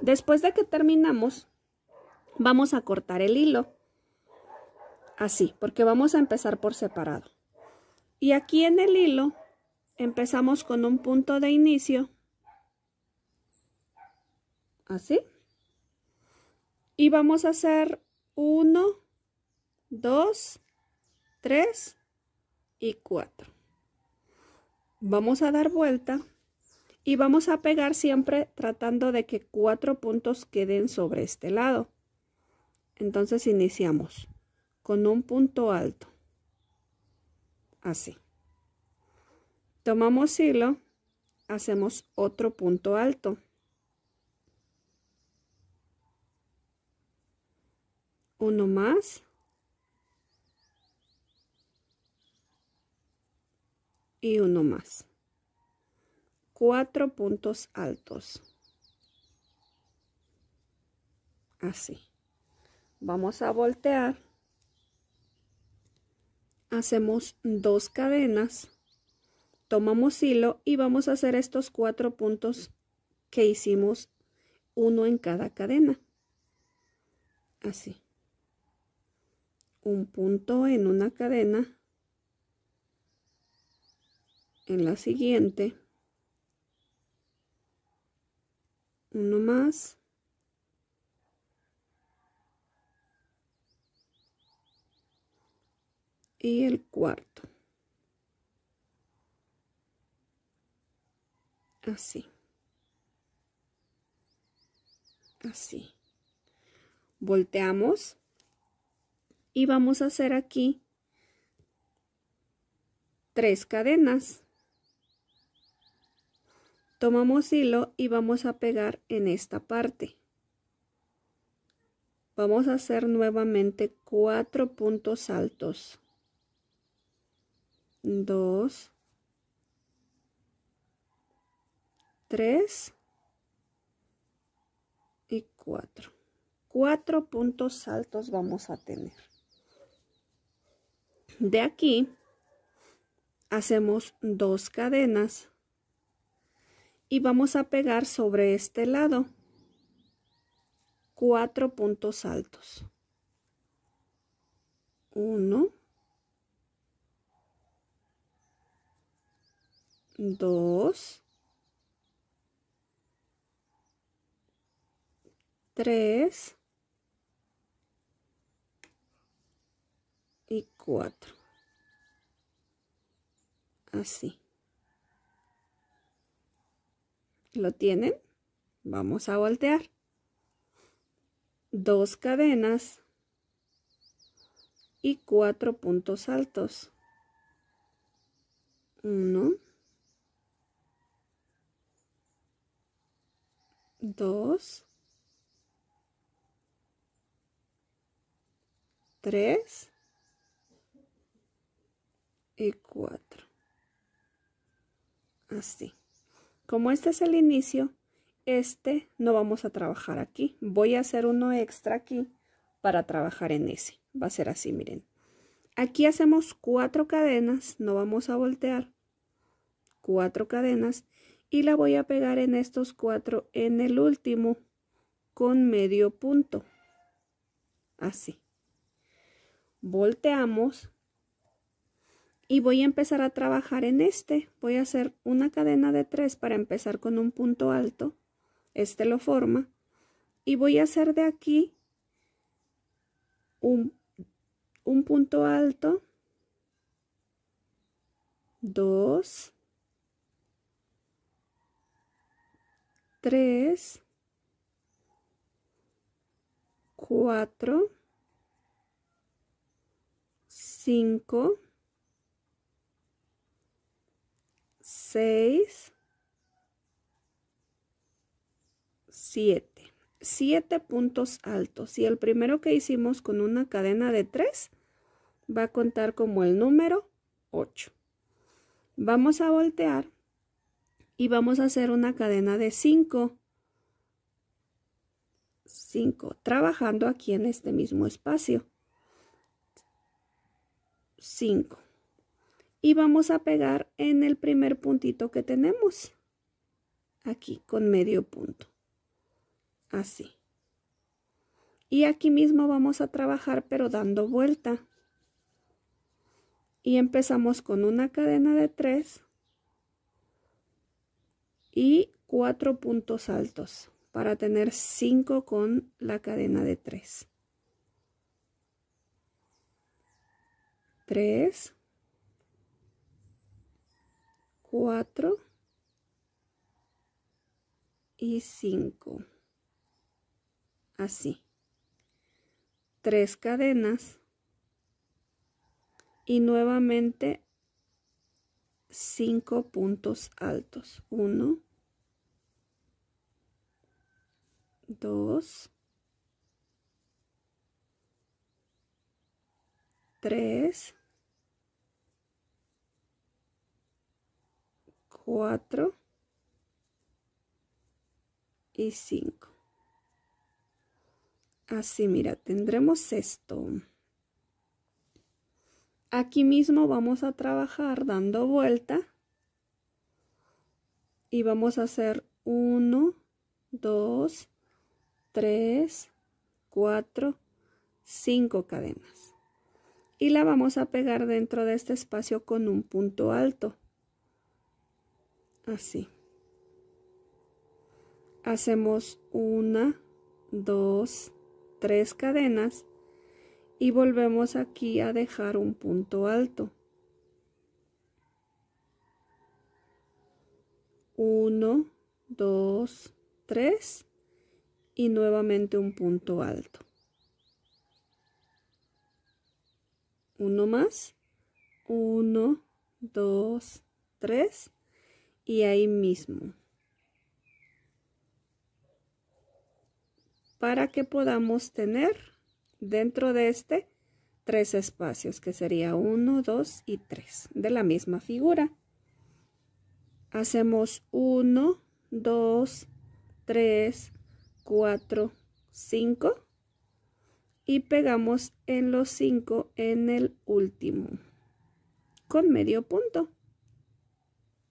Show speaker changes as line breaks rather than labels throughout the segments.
Después de que terminamos, vamos a cortar el hilo. Así, porque vamos a empezar por separado. Y aquí en el hilo empezamos con un punto de inicio. Así. Y vamos a hacer 1, 2, 3 y 4. Vamos a dar vuelta y vamos a pegar siempre tratando de que cuatro puntos queden sobre este lado. Entonces iniciamos con un punto alto, así. Tomamos hilo, hacemos otro punto alto. Uno más. Y uno más cuatro puntos altos. Así. Vamos a voltear. Hacemos dos cadenas. Tomamos hilo y vamos a hacer estos cuatro puntos que hicimos uno en cada cadena. Así. Un punto en una cadena. En la siguiente uno más y el cuarto así así volteamos y vamos a hacer aquí tres cadenas tomamos hilo y vamos a pegar en esta parte vamos a hacer nuevamente cuatro puntos altos dos tres y cuatro cuatro puntos altos vamos a tener de aquí hacemos dos cadenas y vamos a pegar sobre este lado cuatro puntos altos. 1, 2, 3 y 4. Así. ¿Lo tienen? Vamos a voltear. Dos cadenas y cuatro puntos altos. Uno. Dos. Tres. Y cuatro. Así. Como este es el inicio, este no vamos a trabajar aquí. Voy a hacer uno extra aquí para trabajar en ese. Va a ser así, miren. Aquí hacemos cuatro cadenas, no vamos a voltear. Cuatro cadenas y la voy a pegar en estos cuatro en el último con medio punto. Así. Volteamos y voy a empezar a trabajar en este. Voy a hacer una cadena de tres para empezar con un punto alto. Este lo forma. Y voy a hacer de aquí un, un punto alto, dos, tres, cuatro, cinco, 6, 7. 7 puntos altos. Y el primero que hicimos con una cadena de 3 va a contar como el número 8. Vamos a voltear y vamos a hacer una cadena de 5. 5, trabajando aquí en este mismo espacio. 5 y vamos a pegar en el primer puntito que tenemos aquí con medio punto así y aquí mismo vamos a trabajar pero dando vuelta y empezamos con una cadena de tres y cuatro puntos altos para tener 5 con la cadena de tres 3 4 y 5 así tres cadenas y nuevamente cinco puntos altos 1 2 3 4 y 5 así mira tendremos esto aquí mismo vamos a trabajar dando vuelta y vamos a hacer 1 2 3 4 5 cadenas y la vamos a pegar dentro de este espacio con un punto alto así. Hacemos una, dos, tres cadenas y volvemos aquí a dejar un punto alto. Uno, dos, tres y nuevamente un punto alto. Uno más. uno, dos, tres y ahí mismo. Para que podamos tener dentro de este tres espacios, que sería 1, 2 y 3, de la misma figura. Hacemos 1, 2, 3, 4, 5 y pegamos en los 5 en el último con medio punto.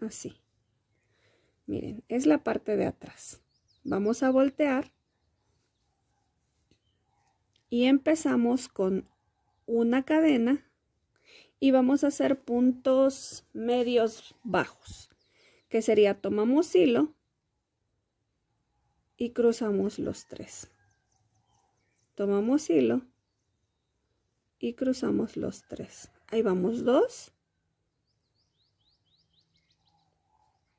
Así. Miren, es la parte de atrás. Vamos a voltear. Y empezamos con una cadena. Y vamos a hacer puntos medios bajos. Que sería tomamos hilo. Y cruzamos los tres. Tomamos hilo. Y cruzamos los tres. Ahí vamos dos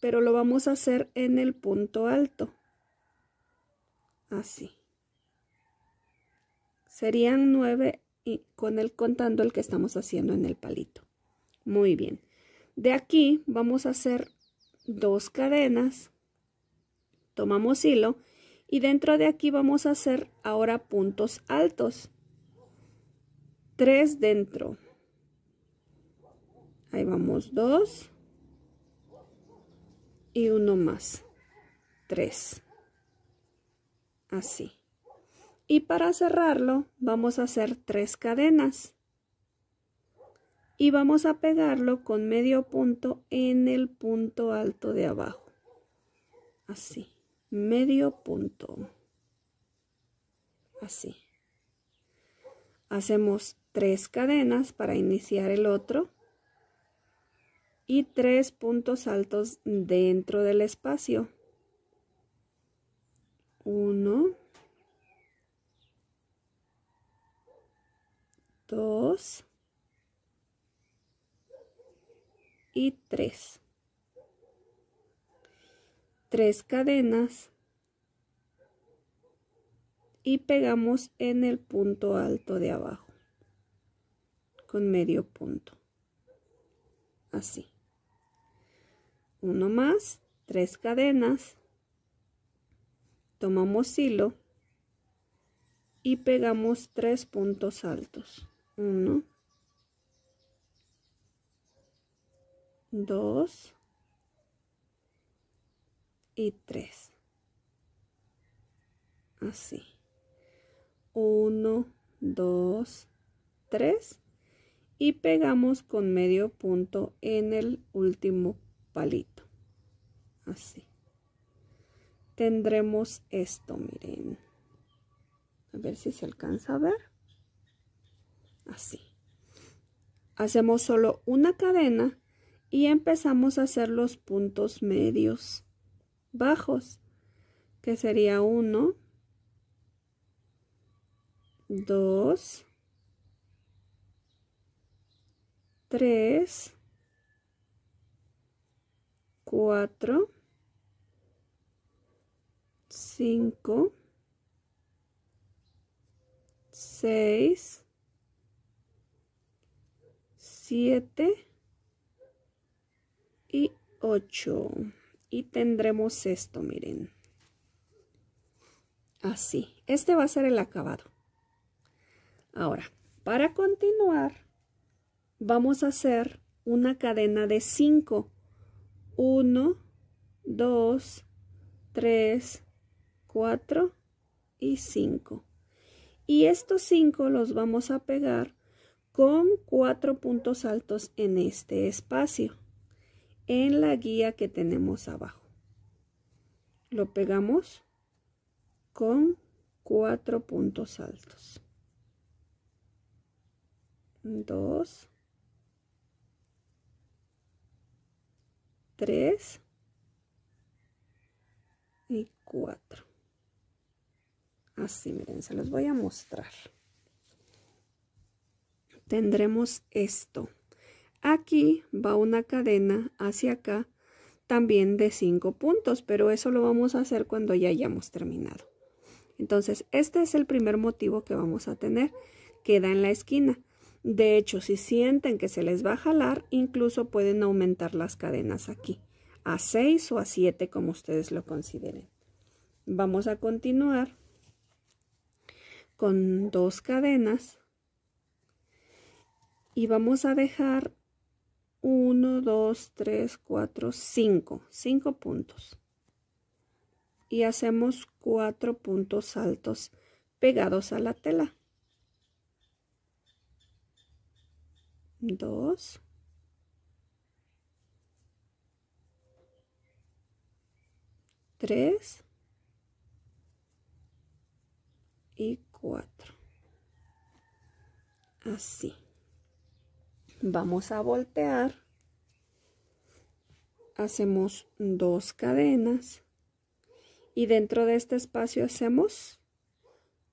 pero lo vamos a hacer en el punto alto. Así. Serían nueve y con el contando el que estamos haciendo en el palito. Muy bien. De aquí vamos a hacer dos cadenas. Tomamos hilo y dentro de aquí vamos a hacer ahora puntos altos. Tres dentro. Ahí vamos, dos y uno más. Tres. Así. Y para cerrarlo vamos a hacer tres cadenas. Y vamos a pegarlo con medio punto en el punto alto de abajo. Así. Medio punto. Así. Hacemos tres cadenas para iniciar el otro y tres puntos altos dentro del espacio. Uno, dos y tres. Tres cadenas y pegamos en el punto alto de abajo con medio punto. Así uno más, tres cadenas, tomamos hilo y pegamos tres puntos altos. Uno, dos y tres. Así. Uno, dos, tres. Y pegamos con medio punto en el último punto palito. Así. Tendremos esto, miren. A ver si se alcanza a ver. Así. Hacemos solo una cadena y empezamos a hacer los puntos medios bajos, que sería 1, 2, 3, 4, 5, 6, 7 y 8. Y tendremos esto, miren. Así. Este va a ser el acabado. Ahora, para continuar, vamos a hacer una cadena de 5 1, 2, 3, 4 y 5. Y estos 5 los vamos a pegar con 4 puntos altos en este espacio, en la guía que tenemos abajo. Lo pegamos con 4 puntos altos. 2, 3 y 4 así miren se los voy a mostrar tendremos esto aquí va una cadena hacia acá también de 5 puntos pero eso lo vamos a hacer cuando ya hayamos terminado entonces este es el primer motivo que vamos a tener queda en la esquina de hecho, si sienten que se les va a jalar, incluso pueden aumentar las cadenas aquí, a 6 o a 7 como ustedes lo consideren. Vamos a continuar con dos cadenas y vamos a dejar 1, 2, 3, 4, 5, 5 puntos. Y hacemos 4 puntos altos pegados a la tela. 2 3 y cuatro. así vamos a voltear hacemos dos cadenas y dentro de este espacio hacemos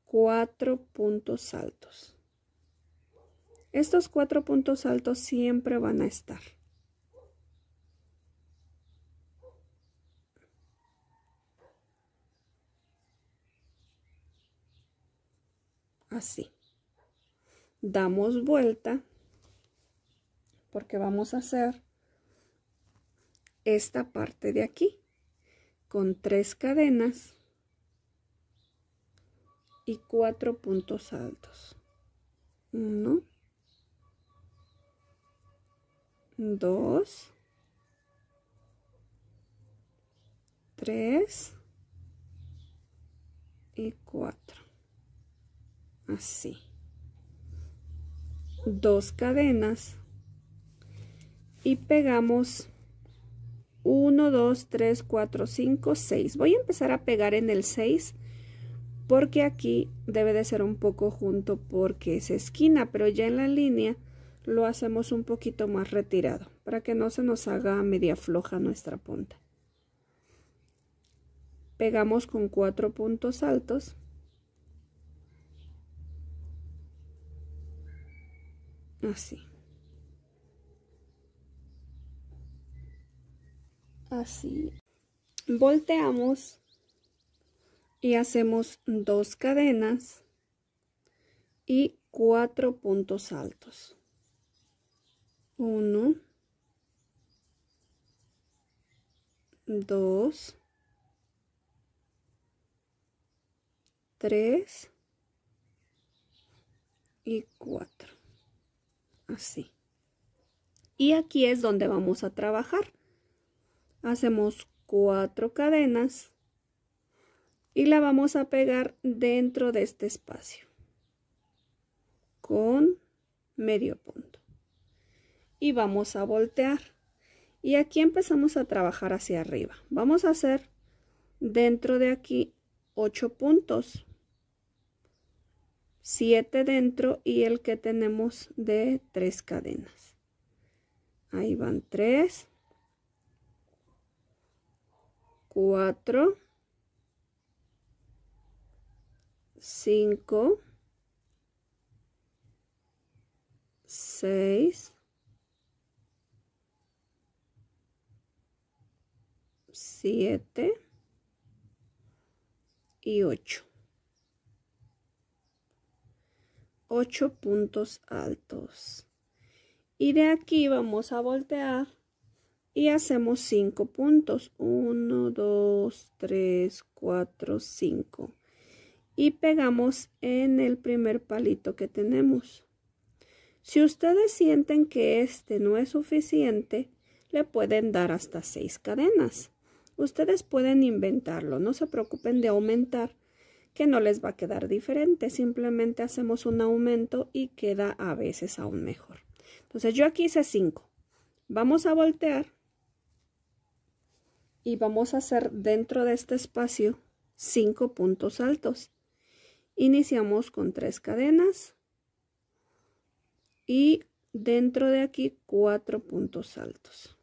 cuatro puntos altos estos cuatro puntos altos siempre van a estar. Así. Damos vuelta porque vamos a hacer esta parte de aquí con tres cadenas y cuatro puntos altos. Uno, 2, 3 y 4. Así. Dos cadenas y pegamos 1, 2, 3, 4, 5, 6. Voy a empezar a pegar en el 6 porque aquí debe de ser un poco junto porque es esquina, pero ya en la línea lo hacemos un poquito más retirado para que no se nos haga media floja nuestra punta. Pegamos con cuatro puntos altos. Así. Así. Volteamos y hacemos dos cadenas y cuatro puntos altos. 1, 2, 3 y 4. Así. Y aquí es donde vamos a trabajar. Hacemos cuatro cadenas y la vamos a pegar dentro de este espacio con medio punto y vamos a voltear. Y aquí empezamos a trabajar hacia arriba. Vamos a hacer dentro de aquí 8 puntos. 7 dentro y el que tenemos de 3 cadenas. Ahí van 3. 4. 5. 6. 7 y 8. 8 puntos altos. Y de aquí vamos a voltear y hacemos 5 puntos. 1, 2, 3, 4, 5. Y pegamos en el primer palito que tenemos. Si ustedes sienten que este no es suficiente, le pueden dar hasta 6 cadenas. Ustedes pueden inventarlo, no se preocupen de aumentar, que no les va a quedar diferente. Simplemente hacemos un aumento y queda a veces aún mejor. Entonces yo aquí hice 5. Vamos a voltear y vamos a hacer dentro de este espacio 5 puntos altos. Iniciamos con tres cadenas y dentro de aquí 4 puntos altos.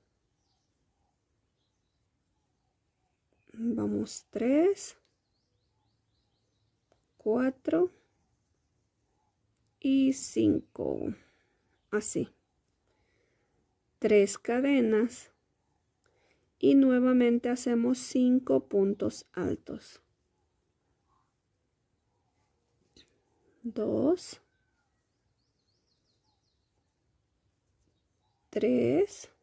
vamos 3 4 y 5 así tres cadenas y nuevamente hacemos 5 puntos altos 2 3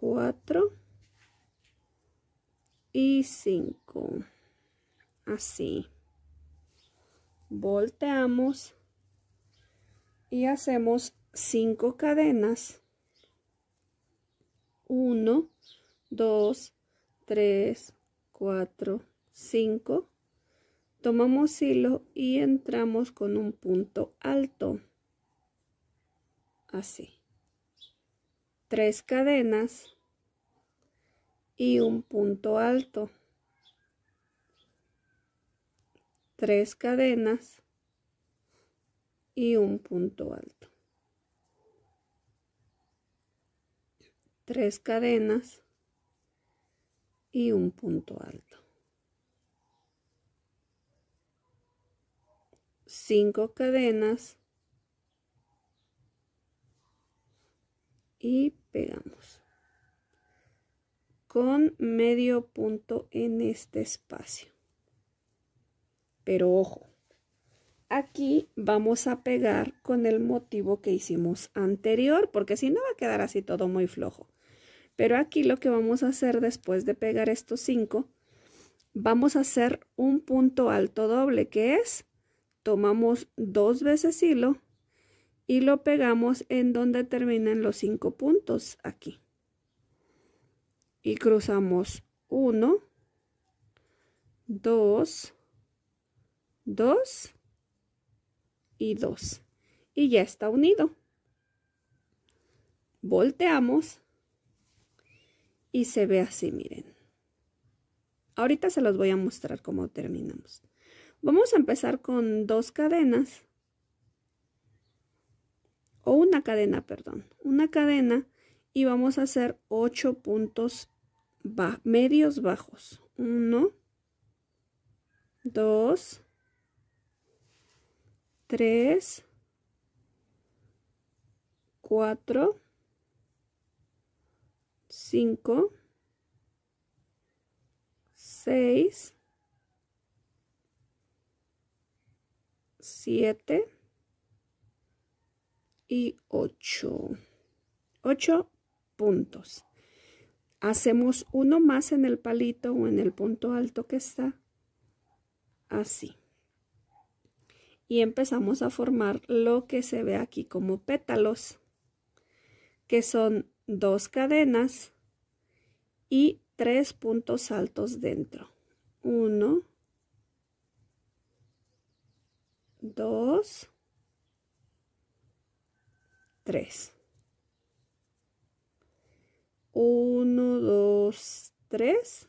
4 y 5 así volteamos y hacemos 5 cadenas 1 2 3 4 5 tomamos hilo y entramos con un punto alto así tres cadenas y un punto alto. Tres cadenas y un punto alto. Tres cadenas y un punto alto. Cinco cadenas y pegamos con medio punto en este espacio pero ojo aquí vamos a pegar con el motivo que hicimos anterior, porque si no va a quedar así todo muy flojo. Pero aquí lo que vamos a hacer después de pegar estos cinco vamos a hacer un punto alto doble, que es, tomamos dos veces hilo y lo pegamos en donde terminan los cinco puntos aquí y cruzamos uno dos dos y dos y ya está unido volteamos y se ve así miren ahorita se los voy a mostrar cómo terminamos vamos a empezar con dos cadenas o una cadena, perdón, una cadena y vamos a hacer 8 puntos ba medios bajos. 1, 2, 3, 4, 5, 6, 7, y 8. 8 puntos. Hacemos uno más en el palito o en el punto alto que está. Así. Y empezamos a formar lo que se ve aquí como pétalos. Que son dos cadenas y tres puntos altos dentro. Uno. Dos. 3. 1, 2, 3.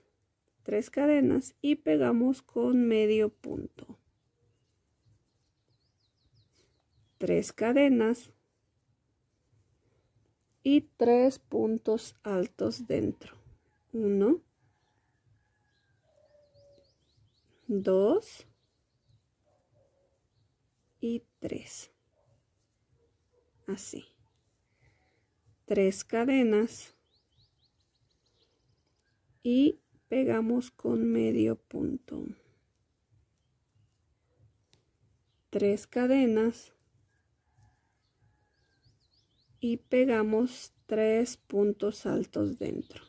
3 cadenas y pegamos con medio punto. 3 cadenas y 3 puntos altos dentro. 1, 2 y 3 así tres cadenas y pegamos con medio punto tres cadenas y pegamos tres puntos altos dentro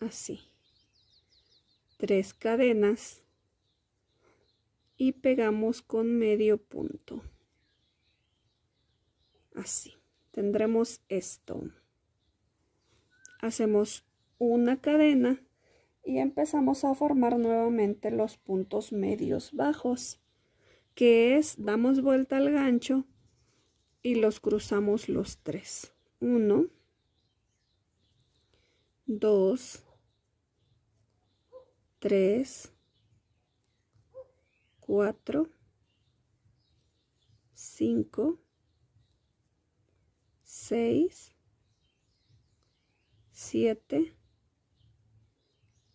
así tres cadenas y pegamos con medio punto así tendremos esto hacemos una cadena y empezamos a formar nuevamente los puntos medios bajos que es damos vuelta al gancho y los cruzamos los tres uno dos 3, 4, 5, 6, 7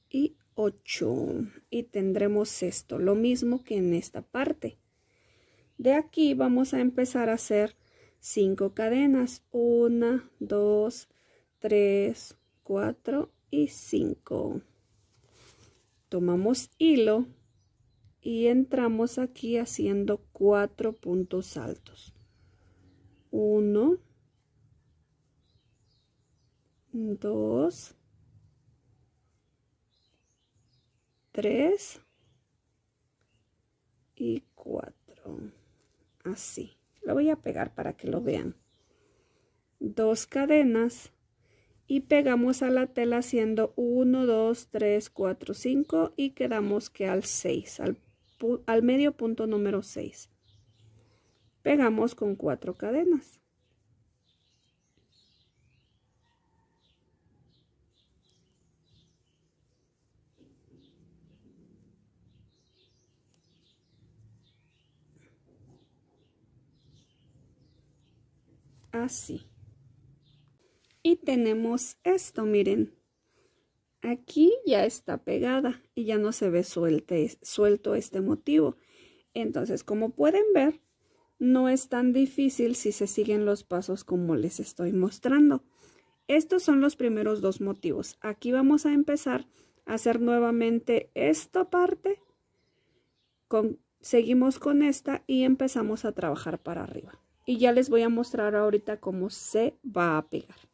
y 8. Y tendremos esto, lo mismo que en esta parte. De aquí vamos a empezar a hacer 5 cadenas. 1, 2, 3, 4 y 5 tomamos hilo y entramos aquí haciendo cuatro puntos altos. Uno, dos, tres y cuatro. Así. Lo voy a pegar para que lo vean. Dos cadenas y pegamos a la tela haciendo 1, 2, 3, 4, 5 y quedamos que al 6, al, medio punto número 6. Pegamos con 4 cadenas. Así. Y tenemos esto, miren. Aquí ya está pegada y ya no se ve suelte, suelto este motivo. Entonces, como pueden ver, no es tan difícil si se siguen los pasos como les estoy mostrando. Estos son los primeros dos motivos. Aquí vamos a empezar a hacer nuevamente esta parte. Con, seguimos con esta y empezamos a trabajar para arriba. Y ya les voy a mostrar ahorita cómo se va a pegar.